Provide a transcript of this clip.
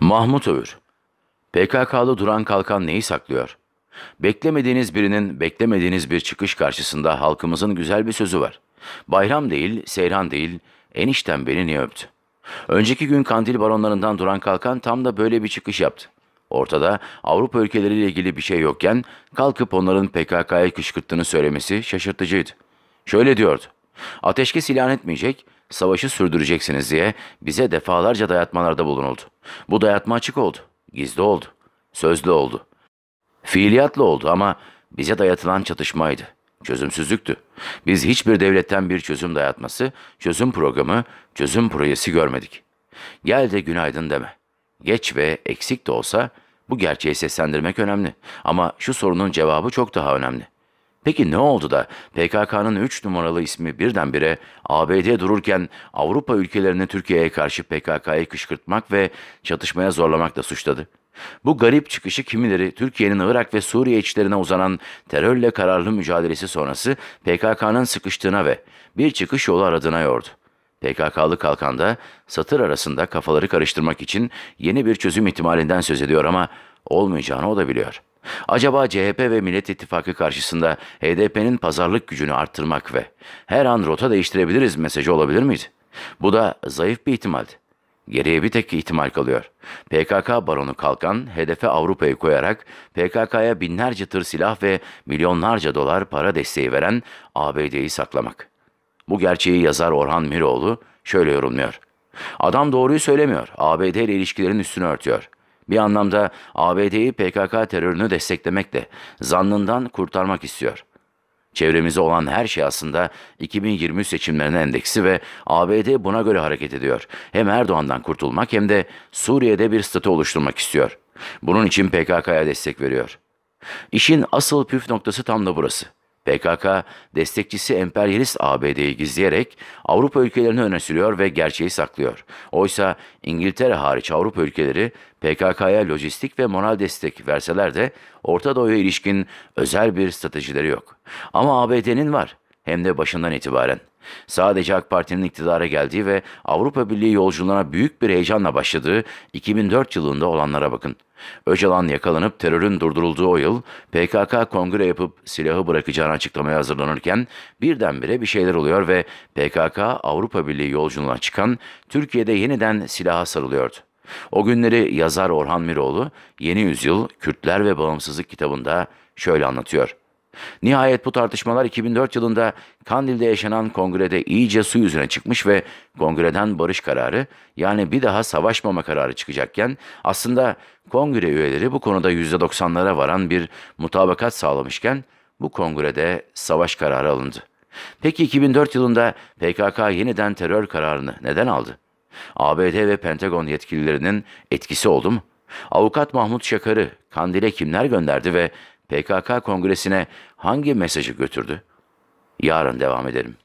Mahmut Övür PKK'lı duran kalkan neyi saklıyor? Beklemediğiniz birinin beklemediğiniz bir çıkış karşısında halkımızın güzel bir sözü var. Bayram değil, seyran değil, enişten beni niye öptü? Önceki gün kandil baronlarından duran kalkan tam da böyle bir çıkış yaptı. Ortada Avrupa ülkeleriyle ilgili bir şey yokken kalkıp onların PKK'ya kışkırttığını söylemesi şaşırtıcıydı. Şöyle diyordu. Ateşkes ilan etmeyecek, savaşı sürdüreceksiniz diye bize defalarca dayatmalarda bulunuldu. Bu dayatma açık oldu, gizli oldu, sözlü oldu. Fiiliyatlı oldu ama bize dayatılan çatışmaydı, çözümsüzlüktü. Biz hiçbir devletten bir çözüm dayatması, çözüm programı, çözüm projesi görmedik. Gel de günaydın deme. Geç ve eksik de olsa bu gerçeği seslendirmek önemli. Ama şu sorunun cevabı çok daha önemli. Peki ne oldu da PKK'nın 3 numaralı ismi birdenbire ABD dururken Avrupa ülkelerini Türkiye'ye karşı PKK'yı kışkırtmak ve çatışmaya zorlamakla suçladı? Bu garip çıkışı kimileri Türkiye'nin Irak ve Suriye içlerine uzanan terörle kararlı mücadelesi sonrası PKK'nın sıkıştığına ve bir çıkış yolu aradığına yordu. PKK'lı kalkan da satır arasında kafaları karıştırmak için yeni bir çözüm ihtimalinden söz ediyor ama olmayacağını o da biliyor. Acaba CHP ve Millet İttifakı karşısında HDP'nin pazarlık gücünü arttırmak ve her an rota değiştirebiliriz mesajı olabilir miydi? Bu da zayıf bir ihtimaldi. Geriye bir tek ihtimal kalıyor. PKK baronu Kalkan hedefe Avrupa'yı koyarak PKK'ya binlerce tır silah ve milyonlarca dolar para desteği veren ABD'yi saklamak. Bu gerçeği yazar Orhan Miroğlu şöyle yorumluyor. Adam doğruyu söylemiyor. ABD ile ilişkilerin üstünü örtüyor. Bir anlamda ABD'yi PKK terörünü desteklemekle, zannından kurtarmak istiyor. Çevremize olan her şey aslında 2020 seçimlerine endeksi ve ABD buna göre hareket ediyor. Hem Erdoğan'dan kurtulmak hem de Suriye'de bir statü oluşturmak istiyor. Bunun için PKK'ya destek veriyor. İşin asıl püf noktası tam da burası. PKK destekçisi emperyalist ABD'yi gizleyerek Avrupa ülkelerini öne sürüyor ve gerçeği saklıyor. Oysa İngiltere hariç Avrupa ülkeleri PKK'ya lojistik ve moral destek verseler de Orta Doğu'ya ilişkin özel bir stratejileri yok. Ama ABD'nin var hem de başından itibaren. Sadece AK Parti'nin iktidara geldiği ve Avrupa Birliği yolculuğuna büyük bir heyecanla başladığı 2004 yılında olanlara bakın. Öcalan yakalanıp terörün durdurulduğu o yıl PKK kongre yapıp silahı bırakacağını açıklamaya hazırlanırken birdenbire bir şeyler oluyor ve PKK Avrupa Birliği yolculuğuna çıkan Türkiye'de yeniden silaha sarılıyordu. O günleri yazar Orhan Miroğlu Yeni Yüzyıl Kürtler ve Bağımsızlık kitabında şöyle anlatıyor. Nihayet bu tartışmalar 2004 yılında Kandil'de yaşanan kongrede iyice su yüzüne çıkmış ve kongreden barış kararı yani bir daha savaşmama kararı çıkacakken aslında kongre üyeleri bu konuda %90'lara varan bir mutabakat sağlamışken bu kongrede savaş kararı alındı. Peki 2004 yılında PKK yeniden terör kararını neden aldı? ABD ve Pentagon yetkililerinin etkisi oldu mu? Avukat Mahmut Şakar'ı Kandil'e kimler gönderdi ve PKK kongresine hangi mesajı götürdü? Yarın devam edelim.